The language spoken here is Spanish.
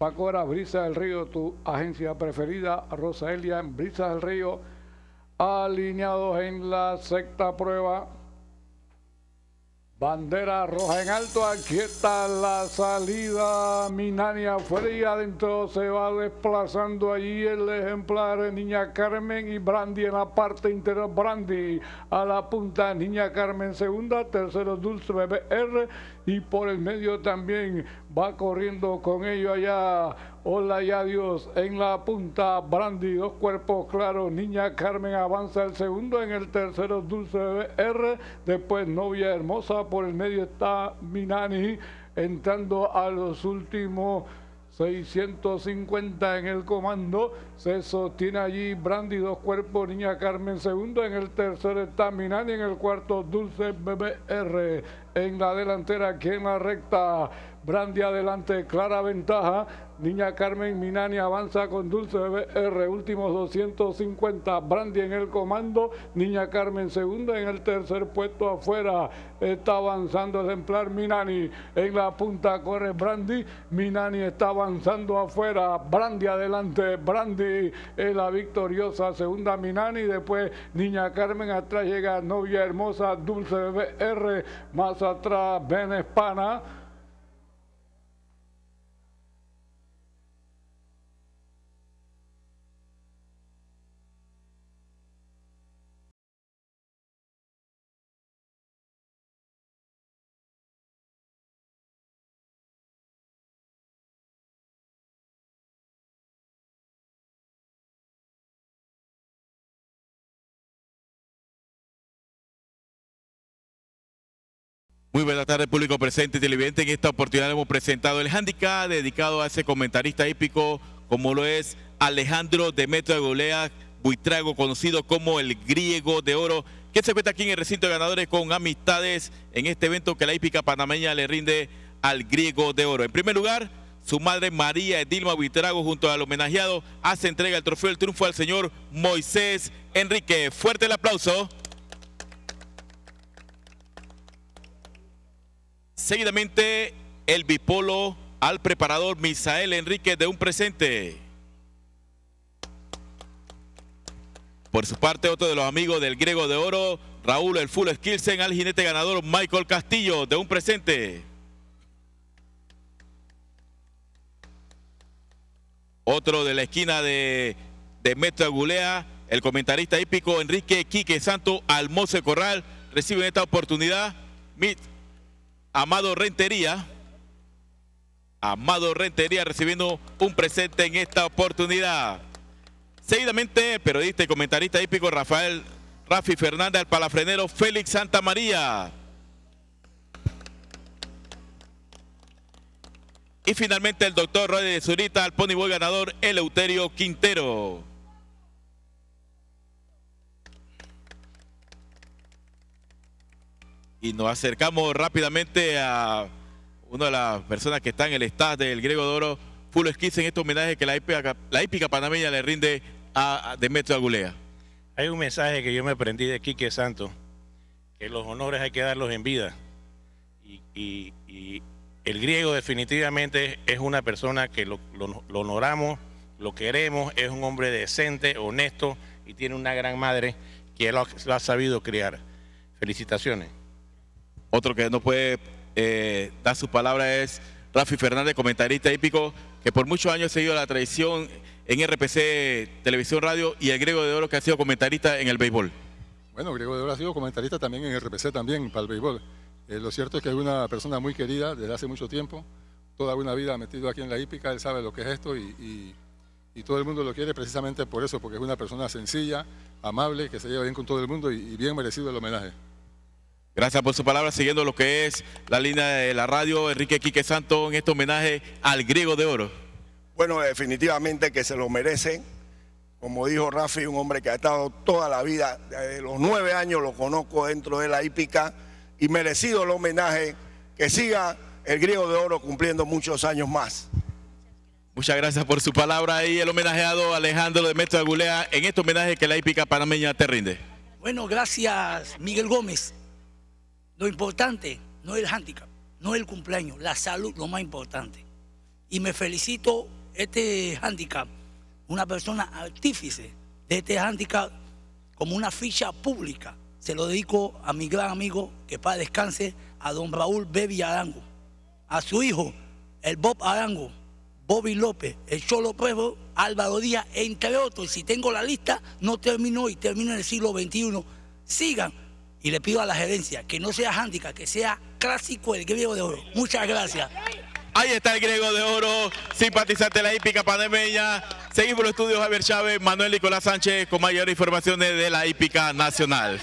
Pacora, Brisa del Río, tu agencia preferida, Rosaelia en Brisa del Río, alineados en la sexta prueba. Bandera roja en alto, aquí está la salida. Minania y adentro se va desplazando allí el ejemplar Niña Carmen y Brandy en la parte interior. Brandy a la punta, Niña Carmen segunda, tercero Dulce BBR y por el medio también va corriendo con ello allá Hola y adiós. En la punta, Brandy, dos cuerpos claros. Niña Carmen avanza el segundo. En el tercero, Dulce R. Después, Novia Hermosa. Por el medio está Minani. Entrando a los últimos. 650 en el comando. Se sostiene allí Brandy, dos cuerpos, Niña Carmen segundo. En el tercero está Minani. En el cuarto, Dulce BBR. En la delantera, quema recta. Brandy adelante, clara ventaja. Niña Carmen Minani avanza con Dulce R últimos 250. Brandy en el comando. Niña Carmen segunda en el tercer puesto afuera. Está avanzando ejemplar Minani. En la punta corre Brandy. Minani está avanzando afuera. Brandy adelante. Brandy es la victoriosa. Segunda Minani. Después Niña Carmen. Atrás llega Novia Hermosa. Dulce R Más atrás Ben Espana. Muy buenas tardes, público presente y televidente. En esta oportunidad hemos presentado el handicap dedicado a ese comentarista hípico como lo es Alejandro Demetrio Golea Buitrago, conocido como el griego de oro, que se cuenta aquí en el recinto de ganadores con amistades en este evento que la hípica panameña le rinde al griego de oro. En primer lugar, su madre María Edilma Buitrago junto al homenajeado hace entrega el trofeo del triunfo al señor Moisés Enrique. Fuerte el aplauso. Seguidamente, el bipolo al preparador Misael Enrique de un presente. Por su parte, otro de los amigos del griego de oro, Raúl el Full al jinete ganador Michael Castillo de un presente. Otro de la esquina de, de Metro Agulea, el comentarista hípico Enrique Quique Santo Almoce Corral, recibe en esta oportunidad. Amado Rentería. Amado Rentería recibiendo un presente en esta oportunidad. Seguidamente, periodista y comentarista hípico Rafael Rafi Fernández, Al palafrenero Félix Santa María. Y finalmente el doctor de Zurita, al Ponybol ganador Eleuterio Quintero. y nos acercamos rápidamente a una de las personas que está en el staff del Griego de Oro, Fulo en este homenaje que la hípica, panameña le rinde a, Demetrio Agulea. Hay un mensaje que yo me aprendí de Quique santo, que los honores hay que darlos en vida. Y, el griego definitivamente es una persona que lo, lo honoramos, lo queremos, es un hombre decente, honesto y tiene una gran madre que lo ha sabido criar. Felicitaciones. Otro que no puede eh, dar su palabra es Rafi Fernández, comentarista hípico, que por muchos años ha seguido la tradición en RPC Televisión Radio y el Griego de Oro que ha sido comentarista en el béisbol. Bueno, Griego de Oro ha sido comentarista también en RPC también para el béisbol. Eh, lo cierto es que es una persona muy querida desde hace mucho tiempo, toda una vida metido aquí en la hípica, él sabe lo que es esto y, todo el mundo lo quiere precisamente por eso, porque es una persona sencilla, amable, que se lleva bien con todo el mundo y bien merecido el homenaje. Gracias por su palabra, siguiendo lo que es la línea de la radio, Enrique Quique Santo, en este homenaje al griego de oro. Bueno, definitivamente que se lo merecen, Como dijo Rafi, un hombre que ha estado toda la vida, desde los nueve años lo conozco dentro de la hípica, y merecido el homenaje. Que siga el griego de oro cumpliendo muchos años más. Muchas gracias por su palabra y el homenajeado Alejandro de de Agulea en este homenaje que la hípica panameña te rinde. Bueno, gracias Miguel Gómez. Lo importante no es el handicap, no es el cumpleaños, la salud lo más importante. Y me felicito este hándicap, una persona artífice de este hándicap como una ficha pública. Se lo dedico a mi gran amigo, que para descanse, a don Raúl Bebi Arango, a su hijo, el Bob Arango, Bobby López, el Cholo Prevo, Álvaro Díaz, entre otros. Si tengo la lista, no termino y termino en el siglo XXI. Sigan y le pido a la gerencia que no sea handicap, que sea clásico el griego de oro. Muchas gracias. Ahí está el griego de oro, simpatizante de la hípica panameña. Seguimos los estudios Javier Chávez, Manuel Nicolás Sánchez con mayor informaciones de la hípica nacional.